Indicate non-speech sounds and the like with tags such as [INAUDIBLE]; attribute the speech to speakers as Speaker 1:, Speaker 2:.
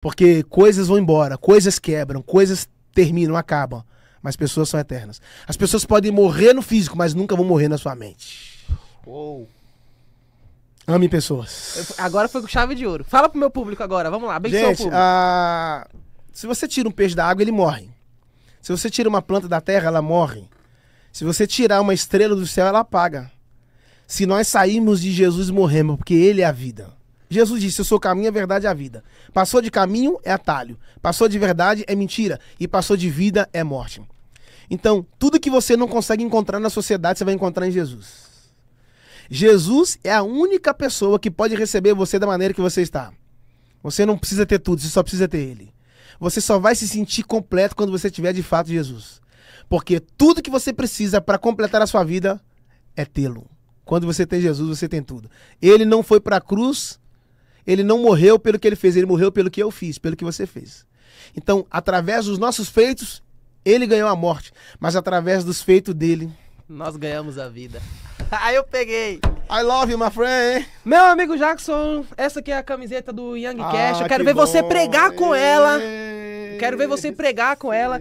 Speaker 1: Porque coisas vão embora, coisas quebram, coisas terminam, acabam. Mas pessoas são eternas. As pessoas podem morrer no físico, mas nunca vão morrer na sua mente. Uou. Ame pessoas.
Speaker 2: Eu, agora foi com chave de ouro. Fala pro meu público agora, vamos lá, abençoa Gente, o público.
Speaker 1: A... Ah, se você tira um peixe da água, ele morre. Se você tira uma planta da terra, ela morre. Se você tirar uma estrela do céu, ela apaga. Se nós sairmos de Jesus, morremos, porque Ele é a vida. Jesus disse: Eu sou o caminho, a verdade e a vida. Passou de caminho é atalho. Passou de verdade é mentira. E passou de vida é morte. Então, tudo que você não consegue encontrar na sociedade, você vai encontrar em Jesus. Jesus é a única pessoa que pode receber você da maneira que você está. Você não precisa ter tudo, você só precisa ter Ele. Você só vai se sentir completo quando você tiver de fato Jesus. Porque tudo que você precisa para completar a sua vida é tê-lo. Quando você tem Jesus, você tem tudo. Ele não foi para a cruz ele não morreu pelo que ele fez, ele morreu pelo que eu fiz, pelo que você fez. Então, através dos nossos feitos, ele ganhou a morte, mas através dos feitos dele,
Speaker 3: nós ganhamos a vida.
Speaker 1: [LAUGHS] Aí eu peguei. I love you,
Speaker 4: my friend. Meu amigo Jackson, essa aqui é a camiseta do Young Cash. eu ah, quero que ver bom. você pregar com ela. quero ver você pregar com ela.